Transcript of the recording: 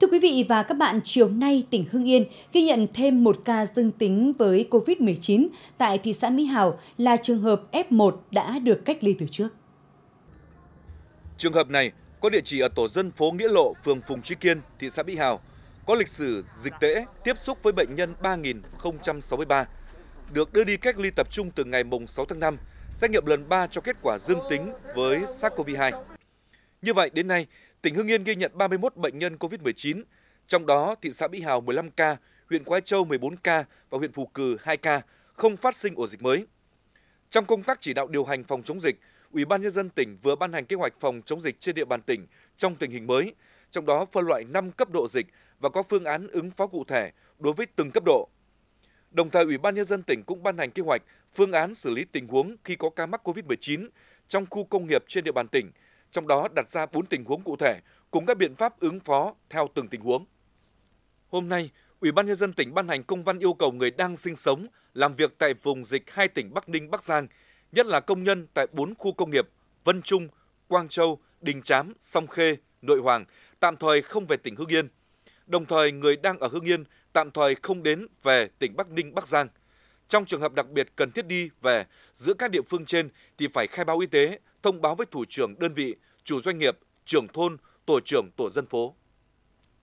Thưa quý vị và các bạn, chiều nay tỉnh Hưng Yên ghi nhận thêm một ca dương tính với COVID-19 tại thị xã Mỹ Hào là trường hợp F1 đã được cách ly từ trước. Trường hợp này có địa chỉ ở tổ dân phố Nghĩa Lộ, phường Phùng Trí Kiên, thị xã Mỹ Hào, có lịch sử dịch tễ tiếp xúc với bệnh nhân 3063, được đưa đi cách ly tập trung từ ngày 6 tháng 5, xét nghiệm lần 3 cho kết quả dương tính với SARS-CoV-2. Như vậy, đến nay, tỉnh Hưng Yên ghi nhận 31 bệnh nhân COVID-19, trong đó thị xã Mỹ Hào 15 ca, huyện Quái Châu 14 ca và huyện Phù Cừ 2 ca, không phát sinh ổ dịch mới. Trong công tác chỉ đạo điều hành phòng chống dịch, Ủy ban nhân dân tỉnh vừa ban hành kế hoạch phòng chống dịch trên địa bàn tỉnh trong tình hình mới, trong đó phân loại 5 cấp độ dịch và có phương án ứng phó cụ thể đối với từng cấp độ. Đồng thời, Ủy ban nhân dân tỉnh cũng ban hành kế hoạch phương án xử lý tình huống khi có ca mắc COVID-19 trong khu công nghiệp trên địa bàn tỉnh – trong đó đặt ra 4 tình huống cụ thể cùng các biện pháp ứng phó theo từng tình huống. Hôm nay, Ủy ban nhân dân tỉnh ban hành công văn yêu cầu người đang sinh sống, làm việc tại vùng dịch hai tỉnh Bắc Ninh, Bắc Giang, nhất là công nhân tại 4 khu công nghiệp Vân Trung, Quang Châu, Đình Chám, Song Khê, Nội Hoàng tạm thời không về tỉnh Hưng Yên. Đồng thời, người đang ở Hưng Yên tạm thời không đến về tỉnh Bắc Ninh, Bắc Giang. Trong trường hợp đặc biệt cần thiết đi về giữa các địa phương trên thì phải khai báo y tế thông báo với thủ trưởng đơn vị, chủ doanh nghiệp, trưởng thôn, tổ trưởng tổ dân phố.